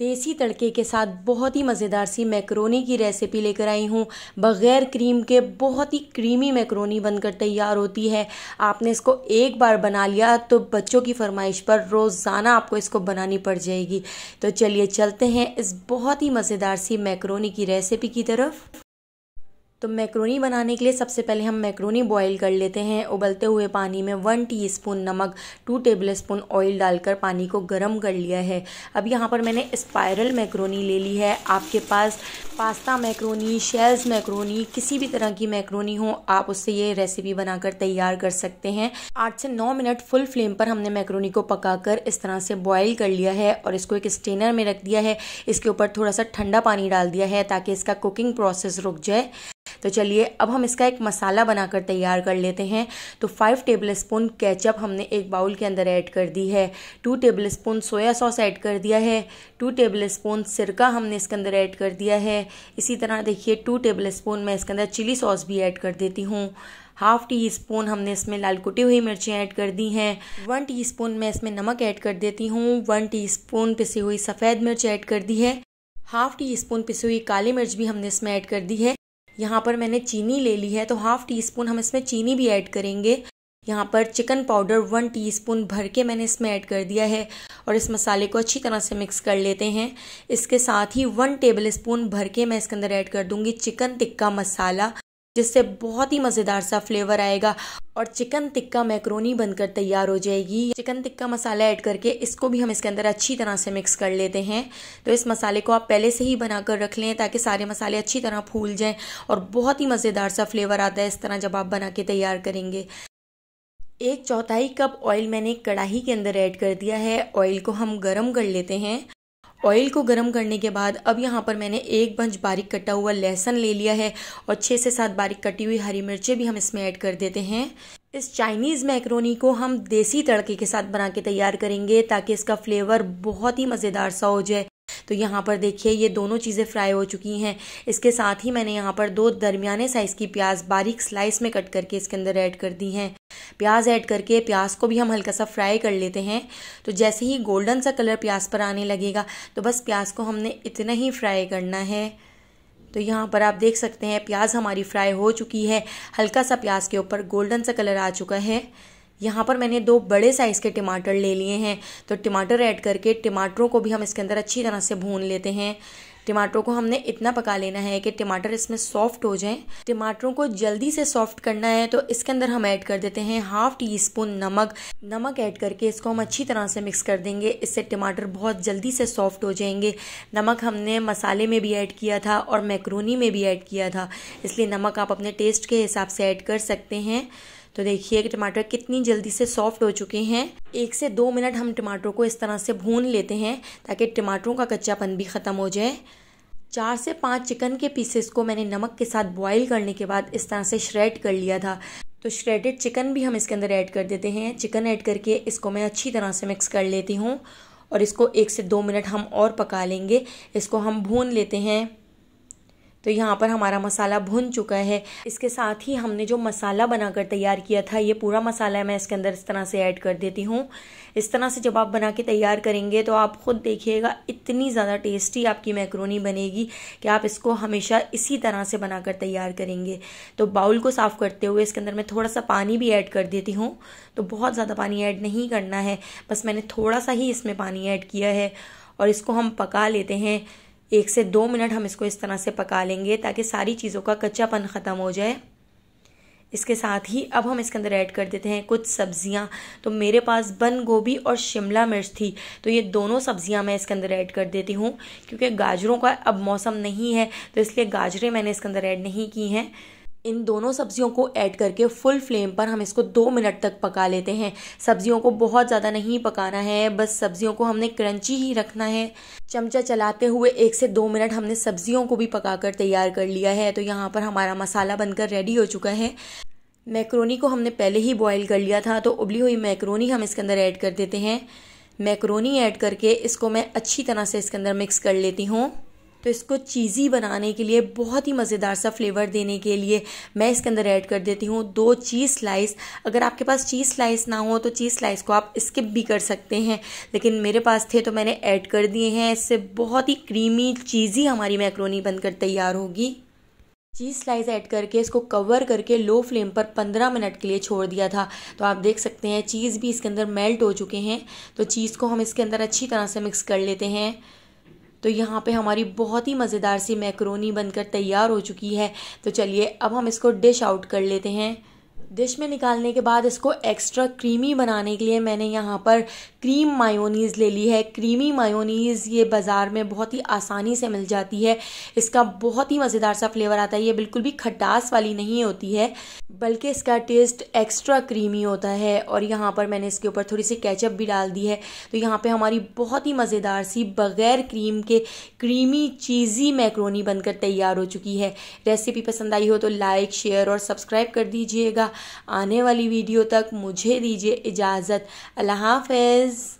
देसी तड़के के साथ बहुत ही मज़ेदार सी मैक्रोनी की रेसिपी लेकर आई हूँ बग़ैर क्रीम के बहुत ही क्रीमी मैक्रोनी बनकर तैयार होती है आपने इसको एक बार बना लिया तो बच्चों की फरमाइश पर रोज़ाना आपको इसको बनानी पड़ जाएगी तो चलिए चलते हैं इस बहुत ही मज़ेदार सी मैक्रोनी की रेसिपी की तरफ तो मैक्रोनी बनाने के लिए सबसे पहले हम मैक्रोनी बॉईल कर लेते हैं उबलते हुए पानी में वन टीस्पून नमक टू टेबल स्पून ऑयल डालकर पानी को गर्म कर लिया है अब यहाँ पर मैंने स्पायरल मैक्रोनी ले ली है आपके पास पास्ता मैक्रोनी शेल्स मैक्रोनी किसी भी तरह की मैक्रोनी हो आप उससे ये रेसिपी बनाकर तैयार कर सकते हैं आठ से नौ मिनट फुल फ्लेम पर हमने मैक्रोनी को कर इस तरह से बॉयल कर लिया है और इसको एक स्टेनर में रख दिया है इसके ऊपर थोड़ा सा ठंडा पानी डाल दिया है ताकि इसका कुकिंग प्रोसेस रुक जाए तो चलिए अब हम इसका एक मसाला बनाकर तैयार कर लेते हैं तो फाइव टेबल स्पून कैचअप हमने एक बाउल के अंदर ऐड कर दी है two tablespoon soya sauce add कर दिया है टू टेबल स्पून सिरका हमने इसके अंदर ऐड कर दिया है इसी तरह देखिए टू टेबल स्पून मैं इसके अंदर चिली सॉस भी ऐड कर देती हूँ हाफ टी स्पून हमने इसमें लाल कुटी हुई मिर्चें ऐड कर दी हैं वन टी स्पून मैं इसमें नमक ऐड कर देती हूँ वन टी स्पून पिसी हुई सफ़ेद मिर्च ऐड कर दी है हाफ टी स्पून पिसी हुई काली मिर्च भी हमने इसमें ऐड कर दी है यहाँ पर मैंने चीनी ले ली है तो हाफ़ टी स्पून हम इसमें चीनी भी ऐड करेंगे यहाँ पर चिकन पाउडर वन टीस्पून भर के मैंने इसमें ऐड कर दिया है और इस मसाले को अच्छी तरह से मिक्स कर लेते हैं इसके साथ ही वन टेबल स्पून भर के मैं इसके अंदर ऐड कर दूंगी चिकन टिक्का मसाला जिससे बहुत ही मज़ेदार सा फ्लेवर आएगा और चिकन टिक्का मैक्रोनी बनकर तैयार हो जाएगी चिकन टिक्का मसाला ऐड करके इसको भी हम इसके अंदर अच्छी तरह से मिक्स कर लेते हैं तो इस मसाले को आप पहले से ही बनाकर रख लें ताकि सारे मसाले अच्छी तरह फूल जाएं और बहुत ही मज़ेदार सा फ्लेवर आता है इस तरह जब आप बना के तैयार करेंगे एक चौथाई कप ऑयल मैंने कढ़ाई के अंदर ऐड कर दिया है ऑयल को हम गर्म कर लेते हैं ऑयल को गर्म करने के बाद अब यहाँ पर मैंने एक बंच बारीक कटा हुआ लहसन ले लिया है और छः से सात बारीक कटी हुई हरी मिर्चें भी हम इसमें ऐड कर देते हैं इस चाइनीज़ मैक्रोनी को हम देसी तड़के के साथ बना के तैयार करेंगे ताकि इसका फ्लेवर बहुत ही मज़ेदार सा हो जाए तो यहाँ पर देखिए ये दोनों चीज़ें फ्राई हो चुकी हैं इसके साथ ही मैंने यहाँ पर दो दरमियाने साइज़ की प्याज बारीक स्लाइस में कट करके इसके अंदर ऐड कर दी हैं प्याज ऐड करके प्याज को भी हम हल्का सा फ्राई कर लेते हैं तो जैसे ही गोल्डन सा कलर प्याज पर आने लगेगा तो बस प्याज को हमने इतना ही फ्राई करना है तो यहाँ पर आप देख सकते हैं प्याज हमारी फ्राई हो चुकी है हल्का सा प्याज के ऊपर गोल्डन सा कलर आ चुका है यहाँ पर मैंने दो बड़े साइज़ के टमाटर ले लिए हैं तो टमाटर ऐड करके टमाटरों को भी हम इसके अंदर अच्छी तरह से भून लेते हैं टमाटरों को हमने इतना पका लेना है कि टमाटर इसमें सॉफ्ट हो जाएं टमाटरों को जल्दी से सॉफ्ट करना है तो इसके अंदर हम ऐड कर देते हैं हाफ टी स्पून नमक नमक ऐड करके इसको हम अच्छी तरह से मिक्स कर देंगे इससे टमाटर बहुत जल्दी से सॉफ्ट हो जाएंगे नमक हमने मसाले में भी ऐड किया था और मैक्रोनी में भी ऐड किया था इसलिए नमक आप अपने टेस्ट के हिसाब से ऐड कर सकते हैं तो देखिए कि टमाटर कितनी जल्दी से सॉफ्ट हो चुके हैं एक से दो मिनट हम टमाटरों को इस तरह से भून लेते हैं ताकि टमाटरों का कच्चापन भी ख़त्म हो जाए चार से पाँच चिकन के पीसेस को मैंने नमक के साथ बॉईल करने के बाद इस तरह से श्रेड कर लिया था तो श्रेडेड चिकन भी हम इसके अंदर ऐड कर देते हैं चिकन ऐड करके इसको मैं अच्छी तरह से मिक्स कर लेती हूँ और इसको एक से दो मिनट हम और पका लेंगे इसको हम भून लेते हैं तो यहाँ पर हमारा मसाला भुन चुका है इसके साथ ही हमने जो मसाला बनाकर तैयार किया था ये पूरा मसाला मैं इसके अंदर इस तरह से ऐड कर देती हूँ इस तरह से जब आप बना के तैयार करेंगे तो आप ख़ुद देखिएगा इतनी ज़्यादा टेस्टी आपकी मैक्रोनी बनेगी कि आप इसको हमेशा इसी तरह से बनाकर तैयार करेंगे तो बाउल को साफ़ करते हुए इसके अंदर मैं थोड़ा सा पानी भी ऐड कर देती हूँ तो बहुत ज़्यादा पानी ऐड नहीं करना है बस मैंने थोड़ा सा ही इसमें पानी ऐड किया है और इसको हम पका लेते हैं एक से दो मिनट हम इसको इस तरह से पका लेंगे ताकि सारी चीज़ों का कच्चापन ख़त्म हो जाए इसके साथ ही अब हम इसके अंदर ऐड कर देते हैं कुछ सब्जियां तो मेरे पास बंद गोभी और शिमला मिर्च थी तो ये दोनों सब्जियां मैं इसके अंदर ऐड कर देती हूँ क्योंकि गाजरों का अब मौसम नहीं है तो इसलिए गाजरें मैंने इसके अंदर ऐड नहीं की हैं इन दोनों सब्जियों को ऐड करके फुल फ्लेम पर हम इसको दो मिनट तक पका लेते हैं सब्जियों को बहुत ज़्यादा नहीं पकाना है बस सब्जियों को हमने क्रंची ही रखना है चमचा चलाते हुए एक से दो मिनट हमने सब्जियों को भी पकाकर तैयार कर लिया है तो यहाँ पर हमारा मसाला बनकर रेडी हो चुका है मैक्रोनी को हमने पहले ही बॉयल कर लिया था तो उबली हुई मैक्रोनी हम इसके अंदर ऐड कर देते हैं मैक्रोनी ऐड करके इसको मैं अच्छी तरह से इसके अंदर मिक्स कर लेती हूँ तो इसको चीज़ी बनाने के लिए बहुत ही मज़ेदार सा फ्लेवर देने के लिए मैं इसके अंदर ऐड कर देती हूँ दो चीज़ स्लाइस अगर आपके पास चीज़ स्लाइस ना हो तो चीज़ स्लाइस को आप स्किप भी कर सकते हैं लेकिन मेरे पास थे तो मैंने ऐड कर दिए हैं इससे बहुत ही क्रीमी चीज़ी हमारी मैक्रोनी बनकर तैयार होगी चीज़ स्लाइस ऐड करके इसको कवर करके लो फ्लेम पर 15 मिनट के लिए छोड़ दिया था तो आप देख सकते हैं चीज़ भी इसके अंदर मेल्ट हो चुके हैं तो चीज़ को हम इसके अंदर अच्छी तरह से मिक्स कर लेते हैं तो यहाँ पे हमारी बहुत ही मज़ेदार सी मैक्रोनी बनकर तैयार हो चुकी है तो चलिए अब हम इसको डिश आउट कर लेते हैं डिश में निकालने के बाद इसको एक्स्ट्रा क्रीमी बनाने के लिए मैंने यहाँ पर क्रीम मायोनीज़ ले ली है क्रीमी मायोनीज़ ये बाज़ार में बहुत ही आसानी से मिल जाती है इसका बहुत ही मज़ेदार सा फ्लेवर आता है ये बिल्कुल भी खटास वाली नहीं होती है बल्कि इसका टेस्ट एक्स्ट्रा क्रीमी होता है और यहाँ पर मैंने इसके ऊपर थोड़ी सी कैचअप भी डाल दी है तो यहाँ पर हमारी बहुत ही मज़ेदार सी बग़ैर क्रीम के क्रीमी चीज़ी मैक्रोनी बनकर तैयार हो चुकी है रेसिपी पसंद आई हो तो लाइक शेयर और सब्सक्राइब कर दीजिएगा आने वाली वीडियो तक मुझे दीजिए इजाज़त अल्लाह हाफिज़